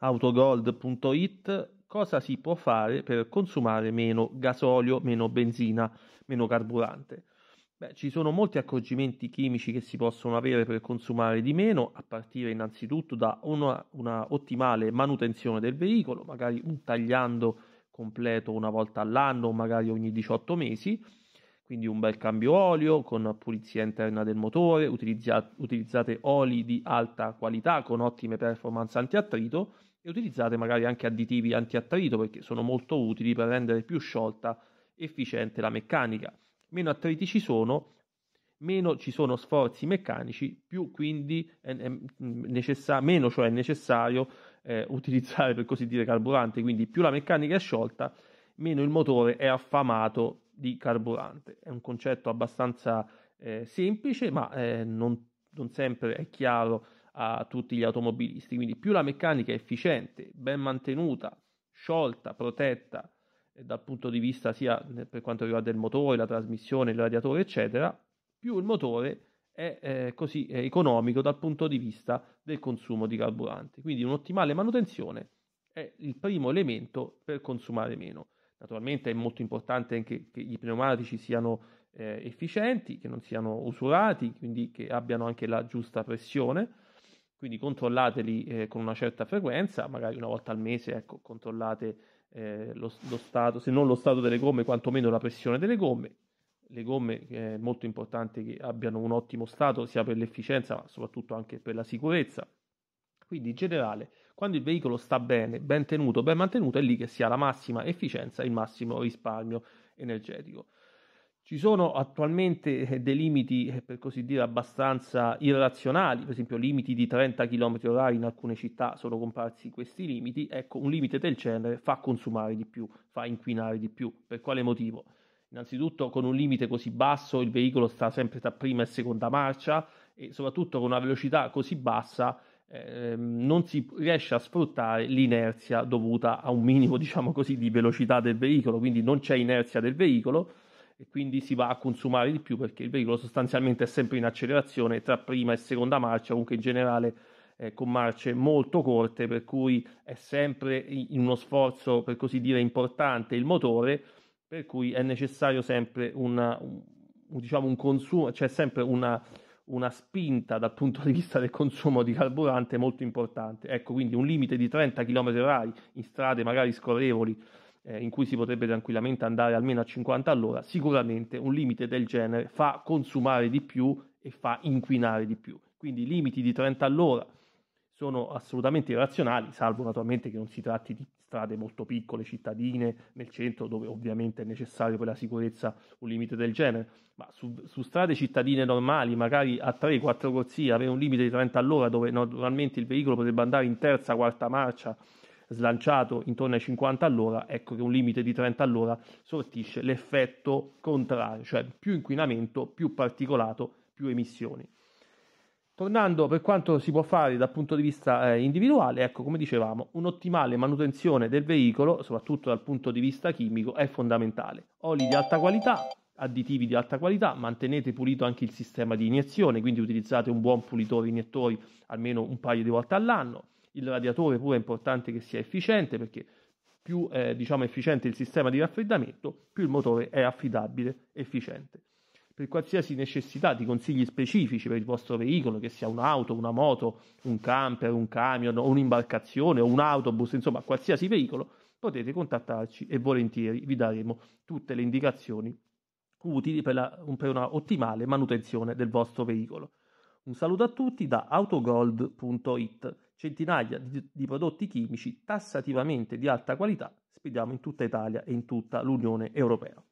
Autogold.it cosa si può fare per consumare meno gasolio, meno benzina, meno carburante. Beh, ci sono molti accorgimenti chimici che si possono avere per consumare di meno, a partire innanzitutto da una, una ottimale manutenzione del veicolo, magari un tagliando completo una volta all'anno, o magari ogni 18 mesi, quindi un bel cambio olio con pulizia interna del motore, utilizzate oli di alta qualità con ottime performance antiattrito e utilizzate magari anche additivi antiattrito perché sono molto utili per rendere più sciolta e efficiente la meccanica. Meno attriti ci sono, meno ci sono sforzi meccanici, più quindi è, è mm, necessa- meno cioè è necessario eh, utilizzare per così dire carburante, quindi più la meccanica è sciolta, meno il motore è affamato di carburante. È un concetto abbastanza eh, semplice, ma eh, non, non sempre è chiaro a tutti gli automobilisti. Quindi più la meccanica è efficiente, ben mantenuta, sciolta, protetta eh, dal punto di vista sia eh, per quanto riguarda il motore, la trasmissione, il radiatore, eccetera, più il motore è eh, così è economico dal punto di vista del consumo di carburante. Quindi un'ottimale manutenzione è il primo elemento per consumare meno. Naturalmente è molto importante anche che i pneumatici siano eh, efficienti, che non siano usurati, quindi che abbiano anche la giusta pressione quindi controllateli eh, con una certa frequenza, magari una volta al mese, ecco, controllate eh, lo, lo, stato, se non lo stato delle gomme, quantomeno la pressione delle gomme. Le gomme è molto importante che abbiano un ottimo stato sia per l'efficienza ma soprattutto anche per la sicurezza. Quindi in generale, quando il veicolo sta bene, ben tenuto, ben mantenuto, è lì che si ha la massima efficienza e il massimo risparmio energetico. Ci sono attualmente eh, dei limiti, eh, per così dire, abbastanza irrazionali, per esempio limiti di 30 km h in alcune città sono comparsi questi limiti, ecco un limite del genere fa consumare di più, fa inquinare di più, per quale motivo? Innanzitutto con un limite così basso il veicolo sta sempre tra prima e seconda marcia e soprattutto con una velocità così bassa eh, non si riesce a sfruttare l'inerzia dovuta a un minimo diciamo così, di velocità del veicolo, quindi non c'è inerzia del veicolo e quindi si va a consumare di più perché il veicolo sostanzialmente è sempre in accelerazione tra prima e seconda marcia, comunque in generale eh, con marce molto corte, per cui è sempre in uno sforzo per così dire importante il motore, per cui è necessario sempre una, un, diciamo un consumo, c'è cioè sempre una, una spinta dal punto di vista del consumo di carburante molto importante. Ecco, quindi un limite di 30 km/h in strade magari scorrevoli eh, in cui si potrebbe tranquillamente andare almeno a 50 all'ora, sicuramente un limite del genere fa consumare di più e fa inquinare di più. Quindi limiti di 30 all'ora sono assolutamente irrazionali, salvo naturalmente che non si tratti di strade molto piccole, cittadine, nel centro, dove ovviamente è necessario per la sicurezza un limite del genere, ma su, su strade cittadine normali, magari a 3-4 corsie, avere un limite di 30 all'ora, dove normalmente il veicolo potrebbe andare in terza, quarta marcia slanciato intorno ai 50 all'ora, ecco che un limite di 30 all'ora sortisce l'effetto contrario, cioè più inquinamento, più particolato, più emissioni. Tornando per quanto si può fare dal punto di vista eh, individuale, ecco come dicevamo, un'ottimale manutenzione del veicolo, soprattutto dal punto di vista chimico, è fondamentale. Oli di alta qualità, additivi di alta qualità, mantenete pulito anche il sistema di iniezione, quindi utilizzate un buon pulitore iniettori almeno un paio di volte all'anno il radiatore pure è importante che sia efficiente perché più eh, diciamo, efficiente il sistema di raffreddamento, più il motore è affidabile, efficiente. Per qualsiasi necessità di consigli specifici per il vostro veicolo, che sia un'auto, una moto, un camper, un camion, un'imbarcazione o un autobus, insomma qualsiasi veicolo, potete contattarci e volentieri vi daremo tutte le indicazioni utili per, la, per una ottimale manutenzione del vostro veicolo. Un saluto a tutti da autogold.it. Centinaia di, di prodotti chimici tassativamente di alta qualità spediamo in tutta Italia e in tutta l'Unione Europea.